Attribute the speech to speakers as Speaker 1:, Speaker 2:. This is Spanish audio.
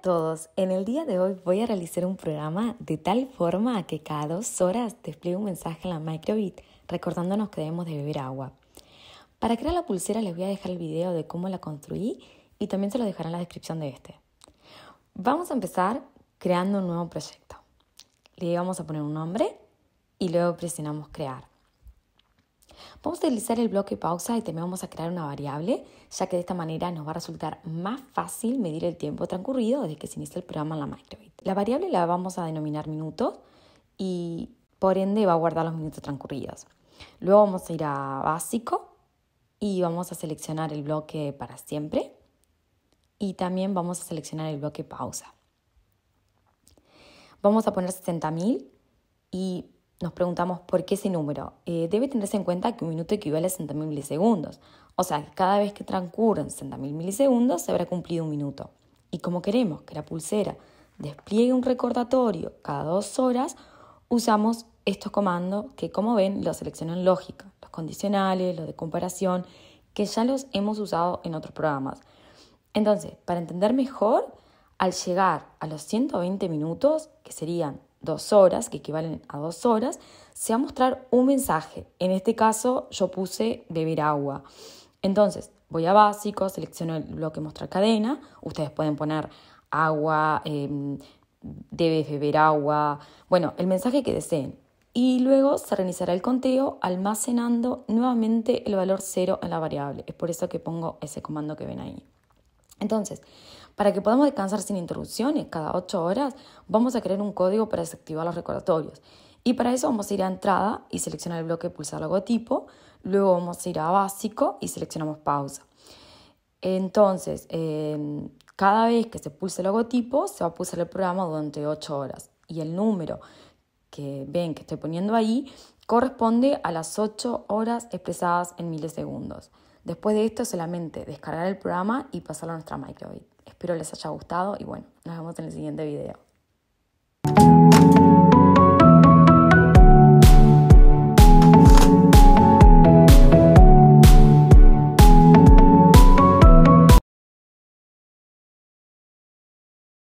Speaker 1: todos. En el día de hoy voy a realizar un programa de tal forma que cada dos horas despliegue un mensaje en la microbit recordándonos que debemos de beber agua. Para crear la pulsera les voy a dejar el video de cómo la construí y también se lo dejaré en la descripción de este. Vamos a empezar creando un nuevo proyecto. Le vamos a poner un nombre y luego presionamos crear. Vamos a utilizar el bloque pausa y también vamos a crear una variable, ya que de esta manera nos va a resultar más fácil medir el tiempo transcurrido desde que se inicia el programa en la Microbit. La variable la vamos a denominar minutos y por ende va a guardar los minutos transcurridos. Luego vamos a ir a básico y vamos a seleccionar el bloque para siempre y también vamos a seleccionar el bloque pausa. Vamos a poner 60.000 y nos preguntamos por qué ese número. Eh, debe tenerse en cuenta que un minuto equivale a 60.000 milisegundos. O sea, que cada vez que transcurren 60.000 milisegundos se habrá cumplido un minuto. Y como queremos que la pulsera despliegue un recordatorio cada dos horas, usamos estos comandos que, como ven, los seleccionan lógica. Los condicionales, los de comparación, que ya los hemos usado en otros programas. Entonces, para entender mejor, al llegar a los 120 minutos, que serían dos horas, que equivalen a dos horas, se va a mostrar un mensaje. En este caso yo puse beber agua. Entonces voy a básico, selecciono el bloque mostrar cadena, ustedes pueden poner agua, em, debes beber agua, bueno, el mensaje que deseen. Y luego se realizará el conteo almacenando nuevamente el valor cero en la variable. Es por eso que pongo ese comando que ven ahí. Entonces, para que podamos descansar sin interrupciones cada 8 horas, vamos a crear un código para desactivar los recordatorios. Y para eso vamos a ir a entrada y seleccionar el bloque pulsar logotipo. Luego vamos a ir a básico y seleccionamos pausa. Entonces, em, cada vez que se pulse el logotipo, se va a pulsar el programa durante 8 horas. Y el número que ven que estoy poniendo ahí corresponde a las 8 horas expresadas en milisegundos. Después de esto solamente descargar el programa y pasarlo a nuestra microbit. Espero les haya gustado y bueno, nos vemos en el siguiente video.